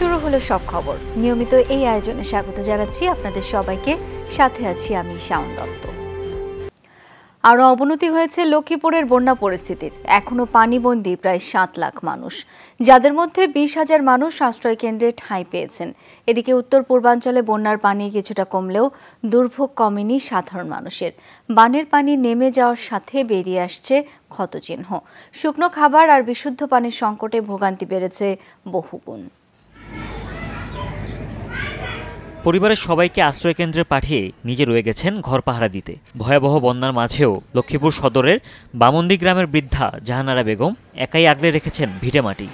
শুরু হলো সব খবর নিয়মিত এই আয়োজনে স্বাগত জানাচ্ছি আপনাদের সবাইকে সাথে আছি আমি শাওন দত্ত আরও অবনতি হয়েছে লক্ষ্মীপুরের বন্যা পরিস্থিতির এখনও পানিবন্দী প্রায় সাত লাখ মানুষ যাদের মধ্যে বিশ হাজার মানুষ আশ্রয় কেন্দ্রে ঠাঁই পেয়েছেন এদিকে উত্তর পূর্বাঞ্চলে বন্যার পানি কিছুটা কমলেও দুর্ভোগ কমেনি সাধারণ মানুষের বানের পানি নেমে যাওয়ার সাথে বেরিয়ে আসছে ক্ষতচিহ্ন শুকনো খাবার আর বিশুদ্ধ পানির সংকটে ভোগান্তি বেড়েছে বহুগুণ পরিবারের সবাইকে আশ্রয়কেন্দ্রে পাঠিয়ে নিজে রয়ে গেছেন ঘর পাহারা দিতে ভয়াবহ বন্যার মাঝেও লক্ষ্মীপুর সদরের বামন্দি গ্রামের বৃদ্ধা জাহানারা বেগম একাই আগলে রেখেছেন ভিটে মাটি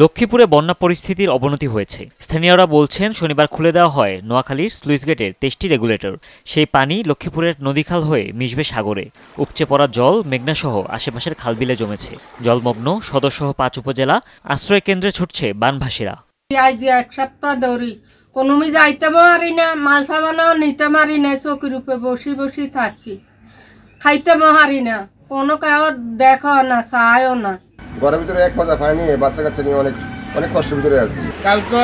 লক্ষ্মীপুরে বন্যা পরিস্থিতির অবনতি হয়েছে স্থানীয়রা বলছেন শনিবার খুলে দেওয়া হয় নোয়াখালীর স্লুইসগেটের তেষ্টি রেগুলেটর সেই পানি লক্ষ্মীপুরের নদীখাল হয়ে মিশবে সাগরে উপচে পড়া জল মেঘনাসহ আশেপাশের খালবিলে জমেছে জলমগ্ন সদরসহ পাঁচ উপজেলা আশ্রয় কেন্দ্রে ছুটছে বানভাসীরা আজ এক সপ্তাহ ধরি কোনো যাইতে পারি না মাল সাবানাও নিতে পারি না চকির উপরে বসি বসি থাকি খাইতে পারি না কোনো কেউ দেখো না চায়ও না ঘরের ভিতরে এক মজা পাইনি বাচ্চা কাচ্চা নিয়ে অনেক অনেক কষ্টের ভিতরে আছি কালকে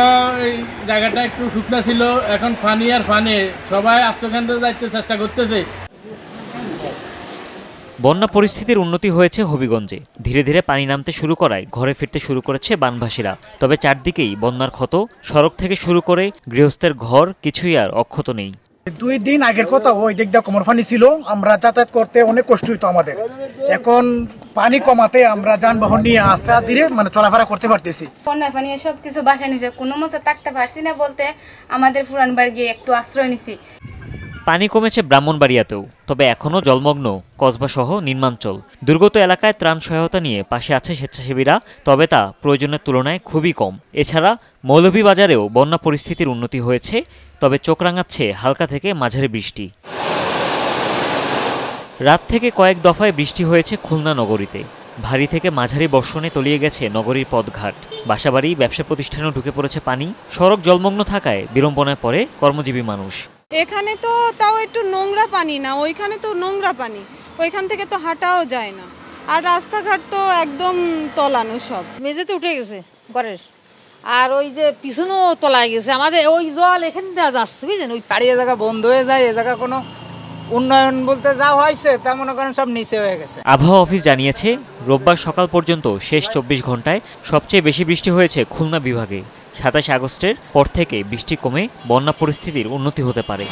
এই জায়গাটা একটু শুকনা ছিল এখন ফানি আর ফানে সবাই আস্তকেন্দ্রে যাইতে চেষ্টা করতেছে বন্যা পরিস্থিতির উন্নতি হয়েছে হবিগঞ্জে ধীরে ধীরে পানি নামতে শুরু করায় ঘরে ফিরতে শুরু করেছে বানভাসীরা তবে চারদিকেই বন্যার ক্ষত সড়ক থেকে শুরু করে গৃহস্থের ঘর কিছুই আর অক্ষত নেই দুই দিন আগের কথা ওই দিয়ে কোমর পানি ছিল আমরা যাতায়াত করতে অনেক কষ্ট হইতো আমাদের এখন পানি কমাতে আমরা যানবাহন নিয়ে আস্তে ধীরে মানে চলাফেরা করতে পারতেছি বন্যার পানি সব কিছু বাসা নিছে কোনো মতো থাকতে পারছি না বলতে আমাদের পুরান বাড়ি গিয়ে একটু আশ্রয় নিছি পানি কমেছে ব্রাহ্মণবাড়িয়াতেও তবে এখনও জলমগ্ন কসবাসহ নির্মাঞ্চল দুর্গত এলাকায় ত্রাণ সহায়তা নিয়ে পাশে আছে স্বেচ্ছাসেবীরা তবে তা প্রয়োজনের তুলনায় খুবই কম এছাড়া মৌলভীবাজারেও বন্যা পরিস্থিতির উন্নতি হয়েছে তবে চোখ রাঙাচ্ছে হালকা থেকে মাঝারি বৃষ্টি রাত থেকে কয়েক দফায় বৃষ্টি হয়েছে খুলনা নগরীতে ভারী থেকে মাঝারি বর্ষণে তলিয়ে গেছে নগরীর পথঘাট বাসাবাড়ি ব্যবসা প্রতিষ্ঠানেও ঢুকে পড়েছে পানি সড়ক জলমগ্ন থাকায় বিড়ম্বনায় পড়ে কর্মজীবী মানুষ এখানে তো তাও একটু নোংরা পানি না ওইখানে তো নোংরা পানি ওইখান থেকে তো হাঁটাও যায় না আর রাস্তাঘাট তো একদম তলানো সব মেঝেতে উঠে গেছে ঘরের আর ওই যে পিছনও তলায় গেছে আমাদের ওই জল এখান দেওয়া যাচ্ছে বুঝলেন ওই পাড়ি এ জায়গা বন্ধ হয়ে যায় এ জায়গা কোনো উন্নয়ন বলতে যা হয়েছে তা মনে করেন সব নিচে হয়ে গেছে আবহাওয়া অফিস জানিয়েছে রোববার সকাল পর্যন্ত শেষ চব্বিশ ঘন্টায় সবচেয়ে বেশি বৃষ্টি হয়েছে খুলনা বিভাগে সাতাশ আগস্টের পর থেকে বৃষ্টি কমে বন্যা পরিস্থিতির উন্নতি হতে পারে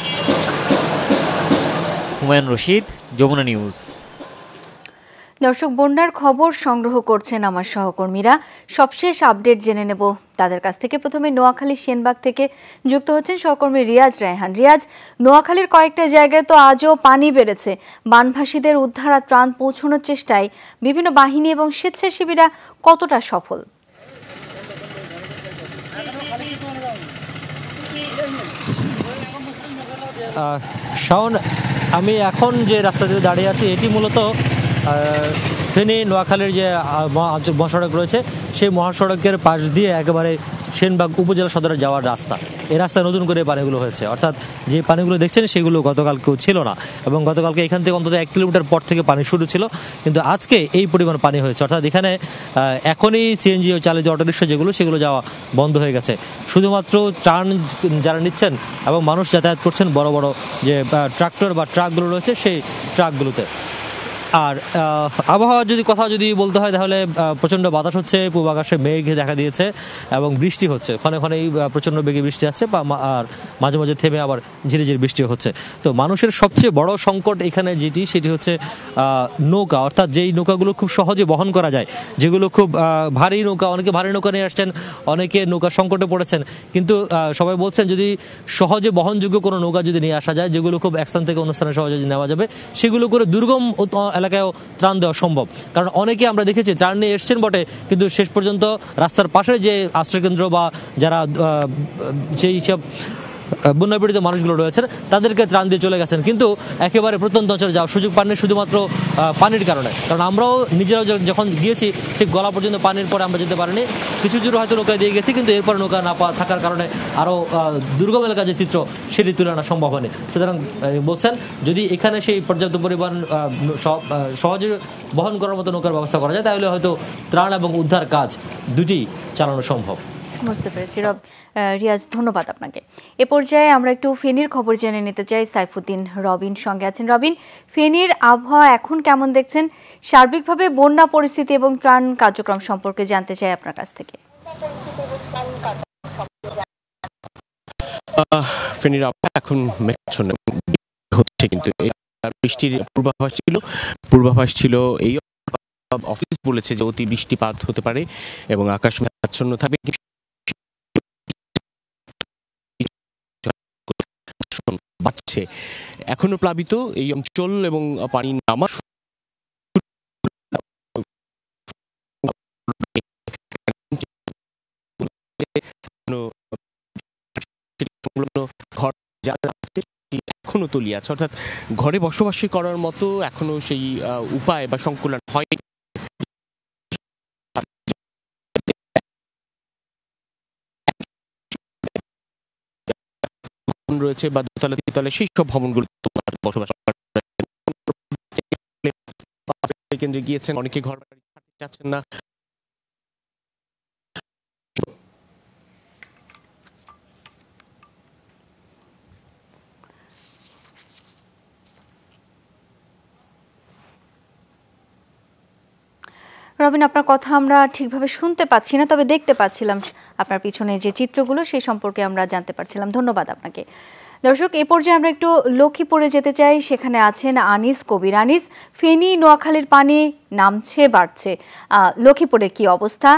হুমায়ুন রশিদ যমুনা নিউজ দর্শক বন্যার খবর সংগ্রহ করছেন আমার সহকর্মীরা সবশেষ আপডেট জেনে নেব তাদের কাছ থেকে প্রথমে নোয়াখালী সেনবাগ থেকে যুক্ত হচ্ছেন সহকর্মী রিয়াজ রায়হান রিয়াজ নোয়াখালীর কয়েকটা জায়গায় তো আজও পানি বেড়েছে বানভাসীদের উদ্ধার আর ত্রাণ পৌঁছানোর চেষ্টায় বিভিন্ন বাহিনী এবং স্বেচ্ছাসেবীরা কতটা সফল শাওন আমি এখন যে রাস্তাতে দাঁড়িয়ে আছি এটি মূলত ফেনী নোয়াখালীর যে মহাসড়ক রয়েছে সেই মহাসড়কের পাশ দিয়ে একেবারে সেনবাগ উপজেলা সদরে যাওয়ার রাস্তা এই রাস্তা নতুন করে পানিগুলো হয়েছে অর্থাৎ যে পানিগুলো দেখছেন সেগুলো গতকালকেও ছিল না এবং গতকালকে এখান থেকে অন্তত এক কিলোমিটার পর থেকে পানি শুরু ছিল কিন্তু আজকে এই পরিমাণ পানি হয়েছে অর্থাৎ এখানে এখনই সিএনজি ও চালিত অটোরিক্সা যেগুলো সেগুলো যাওয়া বন্ধ হয়ে গেছে শুধুমাত্র ত্রাণ যারা নিচ্ছেন এবং মানুষ যাতায়াত করছেন বড় বড় যে ট্রাক্টর বা ট্রাকগুলো রয়েছে সেই ট্রাকগুলোতে আর আবহাওয়া যদি কথা যদি বলতে হয় তাহলে প্রচণ্ড বাতাস হচ্ছে পূর্ব আকাশে মেঘ দেখা দিয়েছে এবং বৃষ্টি হচ্ছে ক্ষণে ক্ষণেই প্রচণ্ড বেগে বৃষ্টি আছে বা আর মাঝে মাঝে থেমে আবার ঝিরে বৃষ্টি হচ্ছে তো মানুষের সবচেয়ে বড় সংকট এখানে যেটি সেটি হচ্ছে নৌকা অর্থাৎ যেই নৌকাগুলো খুব সহজে বহন করা যায় যেগুলো খুব ভারী নৌকা অনেকে ভারী নৌকা নিয়ে আসছেন অনেকে নৌকা সংকটে পড়েছেন কিন্তু সবাই বলছেন যদি সহজে বহনযোগ্য কোনো নৌকা যদি নিয়ে আসা যায় যেগুলো খুব এক স্থান থেকে অনুষ্ঠানে সহজে নেওয়া যাবে সেগুলো করে দুর্গম এলাকায়ও ত্রাণ দেওয়া সম্ভব কারণ অনেকে আমরা দেখেছি ত্রাণ নিয়ে এসছেন বটে কিন্তু শেষ পর্যন্ত রাস্তার পাশে যে আশ্রয়কেন্দ্র বা যারা যেই সব বন্যাপীড়িত মানুষগুলো রয়েছেন তাদেরকে ত্রাণ দিয়ে চলে গেছেন কিন্তু একেবারে প্রত্যন্ত অঞ্চলে যাওয়ার সুযোগ পাননি শুধুমাত্র পানির কারণে কারণ আমরাও নিজেরাও যখন গিয়েছি ঠিক গলা পর্যন্ত পানির পরে আমরা যেতে পারিনি কিছু দূর হয়তো নৌকায় দিয়ে গেছি কিন্তু এরপর নৌকা না থাকার কারণে আরও দুর্গম এলাকার যে চিত্র সেটি তুলে আনা সম্ভব হয়নি সুতরাং বলছেন যদি এখানে সেই পর্যাপ্ত পরিমাণ সহজে বহন করার মতো নৌকার ব্যবস্থা করা যায় তাহলে হয়তো ত্রাণ এবং উদ্ধার কাজ দুটি চালানো সম্ভব বুঝতে পেরেছি রব রিয়াজ ধন্যবাদ আপনাকে এ পর্যায়ে আমরা একটু ফেনীর খবর জেনে নিতে চাই সাইফুদ্দিন রবিন সঙ্গে আছেন রবিন ফেনীর আবহাওয়া এখন কেমন দেখছেন সার্বিকভাবে বন্যা পরিস্থিতি এবং ত্রাণ কার্যক্রম সম্পর্কে জানতে চাই আপনার কাছ থেকে ফেনীর আবহাওয়া এখন মেঘাচ্ছন্ন হচ্ছে কিন্তু বৃষ্টির পূর্বাভাস ছিল পূর্বাভাস ছিল এই অফিস বলেছে যে অতি বৃষ্টিপাত হতে পারে এবং আকাশ আচ্ছন্ন থাকবে বাড়ছে এখনো প্লাবিত এই অঞ্চল এবং পানি নামা এখনো তলিয়ে আছে অর্থাৎ ঘরে বসবাসী করার মতো এখনো সেই উপায় বা সংকুলন হয়নি রয়েছে বা দোতলা তিনতলা সেই সব ভবনগুলো বসবাস কেন্দ্রে গিয়েছেন অনেকে ঘর বাড়ি চাচ্ছেন না রবিন আপনার কথা আমরা ঠিকভাবে শুনতে পাচ্ছি না তবে দেখতে পাচ্ছিলাম আপনার পিছনে যে চিত্রগুলো সেই সম্পর্কে আমরা জানতে পারছিলাম ধন্যবাদ আপনাকে দর্শক এ পর্যায়ে আমরা একটু লক্ষ্মীপুরে যেতে চাই সেখানে আছেন আনিস কবির আনিস ফেনী নোয়াখালীর পানি নামছে বাড়ছে লক্ষ্মীপুরের কি অবস্থা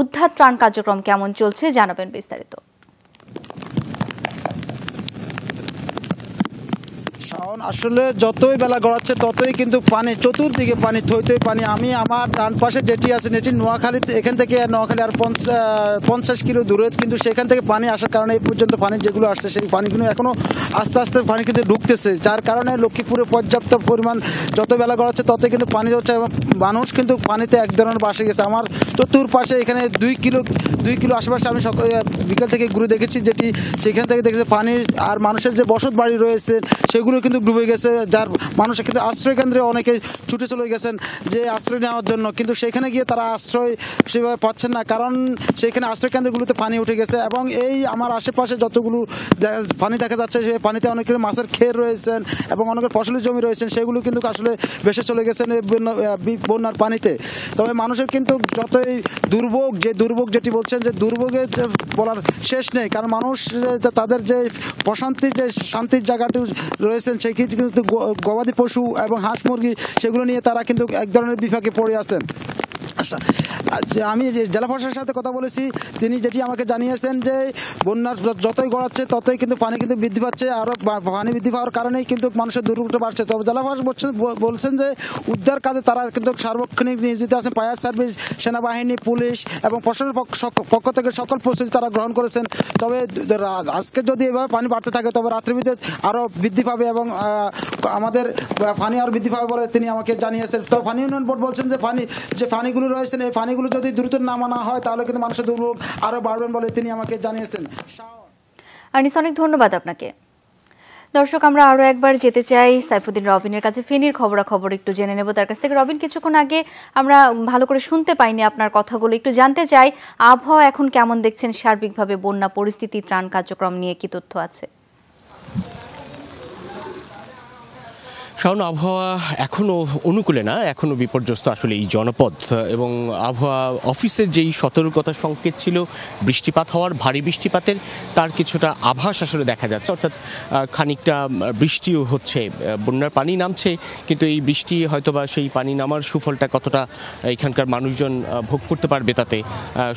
উদ্ধার ত্রাণ কার্যক্রম কেমন চলছে জানাবেন বিস্তারিত কারণ আসলে যতই বেলা গড়াচ্ছে ততই কিন্তু পানি চতুর্দিকে পানি থই থই পানি আমি আমার ডান পাশে যেটি আছে এটি নোয়াখালী এখান থেকে নোয়াখালী আর পঞ্চাশ কিলো দূরে কিন্তু সেখান থেকে পানি আসার কারণে এই পর্যন্ত পানি যেগুলো আসছে সেই পানিগুলো এখনও আস্তে আস্তে পানি কিন্তু ঢুকতেছে যার কারণে লক্ষ্মীপুরে পর্যাপ্ত পরিমাণ যত বেলা গড়াচ্ছে ততই কিন্তু পানি যাচ্ছে এবং মানুষ কিন্তু পানিতে এক ধরনের বাসে গেছে আমার চতুর্পাশে এখানে দুই কিলো দুই কিলো আশেপাশে আমি সকাল বিকেল থেকে ঘুরে দেখেছি যেটি সেখান থেকে দেখেছি পানি আর মানুষের যে বসত বাড়ি রয়েছে সেগুলো কিন্তু ডুবে গেছে যার মানুষ কিন্তু আশ্রয়কেন্দ্রে অনেকে ছুটে চলে গেছেন যে আশ্রয় নেওয়ার জন্য কিন্তু সেখানে গিয়ে তারা আশ্রয় সেভাবে পাচ্ছেন না কারণ সেখানে আশ্রয়কেন্দ্রগুলোতে পানি উঠে গেছে এবং এই আমার আশেপাশে যতগুলো পানি দেখা যাচ্ছে সেই পানিতে অনেকের মাছের খের রয়েছেন এবং অনেকের ফসলের জমি রয়েছেন সেগুলো কিন্তু আসলে ভেসে চলে গেছেন বন্যার পানিতে তবে মানুষের কিন্তু যতই দুর্ভোগ যে দুর্ভোগ যেটি বলছেন যে দুর্ভোগে বলার শেষ নেই কারণ মানুষ তাদের যে প্রশান্তি যে শান্তির জায়গাটি রয়েছেন সেই ক্ষেত্রে কিন্তু গবাদি পশু এবং হাঁস মুরগি সেগুলো নিয়ে তারা কিন্তু এক ধরনের বিভাগে পড়ে আছেন আচ্ছা, আমি জেলা প্রশাসনের সাথে কথা বলেছি তিনি যেটি আমাকে জানিয়েছেন যে বন্যার যতই গড়াচ্ছে ততই কিন্তু পানি কিন্তু বৃদ্ধি পাচ্ছে আরও পানি বৃদ্ধি পাওয়ার কারণেই কিন্তু মানুষের দুর্ঘটনা বাড়ছে তবে জেলা প্রশাসন বলছেন বলছেন যে উদ্ধার কাজে তারা কিন্তু সার্বক্ষণিক নিয়োজিত আছেন ফায়ার সার্ভিস সেনাবাহিনী পুলিশ এবং প্রশাসনের পক্ষ থেকে সকল প্রস্তুতি তারা গ্রহণ করেছেন তবে আজকে যদি এভাবে পানি বাড়তে থাকে তবে রাত্রির ভিতরে আরও বৃদ্ধি পাবে এবং আমাদের পানি আরও বৃদ্ধি পাবে বলে তিনি আমাকে জানিয়েছেন তো পানি উন্নয়ন বোর্ড বলছেন যে পানি যে পানিগুলো রয়েছেন এই পানিগুলো যদি দ্রুত নামানো হয় তাহলে কিন্তু মানুষের দুর্ভোগ আরো বাড়বেন বলে তিনি আমাকে জানিয়েছেন আনিস অনেক ধন্যবাদ আপনাকে দর্শক আমরা আরও একবার যেতে চাই সাইফুদ্দিন রবিনের কাছে ফেনীর খবরাখবর একটু জেনে নেব তার কাছ থেকে রবিন কিছুক্ষণ আগে আমরা ভালো করে শুনতে পাইনি আপনার কথাগুলো একটু জানতে চাই আবহাওয়া এখন কেমন দেখছেন সার্বিকভাবে বন্যা পরিস্থিতি ত্রাণ কার্যক্রম নিয়ে কি তথ্য আছে কারণ আবহাওয়া এখনও অনুকূলে না এখনও বিপর্যস্ত আসলে এই জনপদ এবং আবহাওয়া অফিসের যেই সতর্কতা সংকেত ছিল বৃষ্টিপাত হওয়ার ভারী বৃষ্টিপাতের তার কিছুটা আভাস আসলে দেখা যাচ্ছে অর্থাৎ খানিকটা বৃষ্টিও হচ্ছে বন্যার পানি নামছে কিন্তু এই বৃষ্টি হয়তোবা সেই পানি নামার সুফলটা কতটা এখানকার মানুষজন ভোগ করতে পারবে তাতে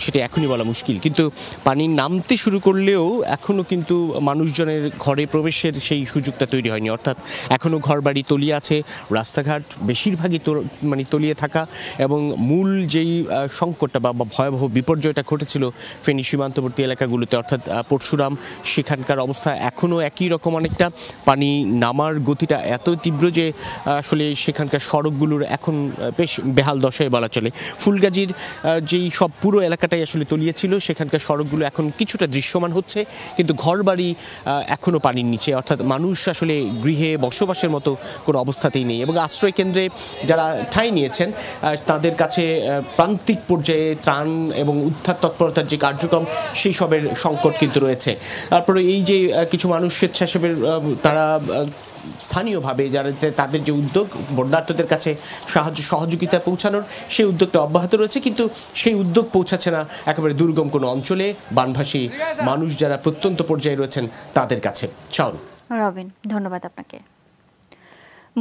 সেটা এখনই বলা মুশকিল কিন্তু পানি নামতে শুরু করলেও এখনও কিন্তু মানুষজনের ঘরে প্রবেশের সেই সুযোগটা তৈরি হয়নি অর্থাৎ এখনও ঘর বাড়ি তলিয়ে আছে রাস্তাঘাট বেশিরভাগই মানে তলিয়ে থাকা এবং মূল যেই সংকটটা বা ভয়াবহ বিপর্যয়টা ঘটেছিল ফেনী সীমান্তবর্তী এলাকাগুলোতে অর্থাৎ পরশুরাম সেখানকার অবস্থা এখনও একই রকম অনেকটা পানি নামার গতিটা এত তীব্র যে আসলে সেখানকার সড়কগুলোর এখন বেশ বেহাল দশায় বলা চলে ফুলগাজির যেই সব পুরো এলাকাটাই আসলে তলিয়েছিল সেখানকার সড়কগুলো এখন কিছুটা দৃশ্যমান হচ্ছে কিন্তু ঘরবাড়ি এখনও পানির নিচে অর্থাৎ মানুষ আসলে গৃহে বসবাসের মতো কোনো অবস্থাতেই নেই এবং আশ্রয় কেন্দ্রে যারা ঠাঁই নিয়েছেন তাদের কাছে প্রান্তিক পর্যায়ে ত্রাণ এবং উদ্ধার তৎপরতার যে কার্যক্রম সেই সবের সংকট কিন্তু রয়েছে তারপরে এই যে কিছু মানুষ স্বেচ্ছাসেবের তারা স্থানীয়ভাবে যারা তাদের যে উদ্যোগ বন্যার্থদের কাছে সাহায্য সহযোগিতা পৌঁছানোর সেই উদ্যোগটা অব্যাহত রয়েছে কিন্তু সেই উদ্যোগ পৌঁছাচ্ছে না একেবারে দুর্গম কোনো অঞ্চলে বানভাসী মানুষ যারা প্রত্যন্ত পর্যায়ে রয়েছেন তাদের কাছে চাউল রবিন ধন্যবাদ আপনাকে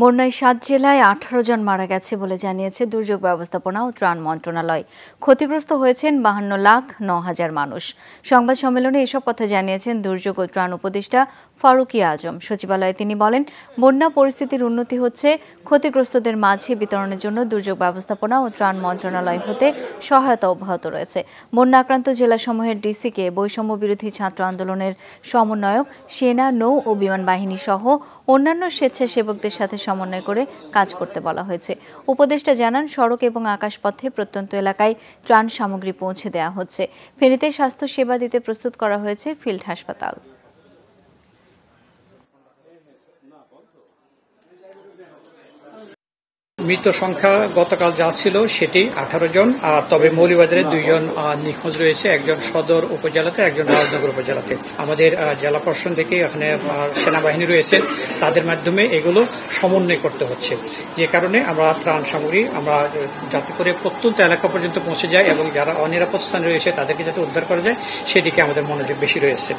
বন্যায় সাত জেলায় আঠারো জন মারা গেছে বলে জানিয়েছে দুর্যোগ ব্যবস্থাপনা ও ত্রাণ মন্ত্রণালয় ক্ষতিগ্রস্ত হয়েছেন বাহান্ন লাখ ন হাজার মানুষ সংবাদ সম্মেলনে এসব কথা জানিয়েছেন দুর্যোগ ও ত্রাণ উপদেষ্টা ফারুকি আজম সচিবালয়ে তিনি বলেন বন্যা পরিস্থিতির উন্নতি হচ্ছে ক্ষতিগ্রস্তদের মাঝে বিতরণের জন্য দুর্যোগ ব্যবস্থাপনা ও ত্রাণ মন্ত্রণালয় হতে সহায়তা অব্যাহত রয়েছে বন্যা আক্রান্ত জেলাসমূহের ডিসিকে বৈষম্য বিরোধী ছাত্র আন্দোলনের সমন্বয়ক সেনা নৌ ও বিমান বাহিনী সহ অন্যান্য স্বেচ্ছাসেবকদের সাথে সমন্বয় করে কাজ করতে বলা হয়েছে উপদেষ্টা জানান সড়ক এবং আকাশপথে প্রত্যন্ত এলাকায় ত্রাণ সামগ্রী পৌঁছে দেওয়া হচ্ছে ফেনীতে স্বাস্থ্য সেবা দিতে প্রস্তুত করা হয়েছে ফিল্ড হাসপাতাল মৃত সংখ্যা গতকাল যা ছিল সেটি আঠারো জন আর তবে মৌলবাজারে দুইজন নিখোঁজ রয়েছে একজন সদর উপজেলাতে একজন রাজনগর উপজেলাতে আমাদের জেলা প্রশাসন থেকে এখানে সেনাবাহিনী রয়েছে তাদের মাধ্যমে এগুলো সমন্বয় করতে হচ্ছে যে কারণে আমরা ত্রাণ সামগ্রী আমরা যাতে করে প্রত্যন্ত এলাকা পর্যন্ত পৌঁছে যায় এবং যারা অনিরাপদ স্থানে রয়েছে তাদেরকে যাতে উদ্ধার করা যায় সেদিকে আমাদের মনোযোগ বেশি রয়েছে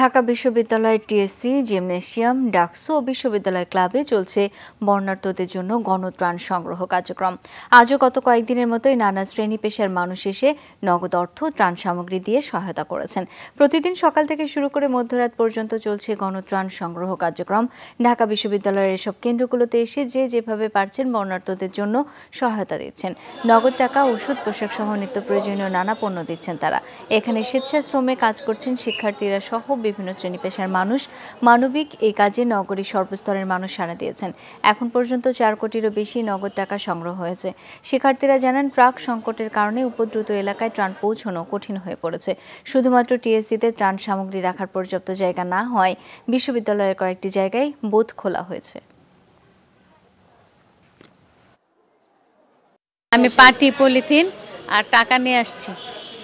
ঢাকা বিশ্ববিদ্যালয় টিএসসি জিমনেশিয়াম ডাকসো বিশ্ববিদ্যালয় ক্লাবে চলছে বর্ণার্থদের জন্য গণত্রাণ সংগ্রহ কার্যক্রম আজও গত কয়েকদিনের মতোই নানা শ্রেণী পেশার মানুষ এসে নগদ অর্থ ত্রাণ সামগ্রী দিয়ে সহায়তা করেছেন প্রতিদিন সকাল থেকে শুরু করে মধ্যরাত পর্যন্ত চলছে গণত্রাণ সংগ্রহ কার্যক্রম ঢাকা বিশ্ববিদ্যালয়ের এসব কেন্দ্রগুলোতে এসে যে যেভাবে পারছেন বর্ণার্থদের জন্য সহায়তা দিচ্ছেন নগদ টাকা ওষুধ পোশাক সহ নিত্য প্রয়োজনীয় নানা পণ্য দিচ্ছেন তারা এখানে স্বেচ্ছাশ্রমে কাজ করছেন শিক্ষার্থীরা সহ বিভিন্ন শ্রেণী পেশার মানুষ মানবিক এই কাজে নগরীর সর্বস্তরের মানুষ সাড়া দিয়েছেন এখন পর্যন্ত চার কোটিরও বেশি নগদ টাকা সংগ্রহ হয়েছে শিক্ষার্থীরা জানান ট্রাক সংকটের কারণে উপদ্রুত এলাকায় ত্রাণ পৌঁছানো কঠিন হয়ে পড়েছে শুধুমাত্র টিএসসিতে ত্রাণ সামগ্রী রাখার পর্যাপ্ত জায়গা না হয় বিশ্ববিদ্যালয়ের কয়েকটি জায়গায় বোধ খোলা হয়েছে আমি পাটি পলিথিন আর টাকা নিয়ে আসছি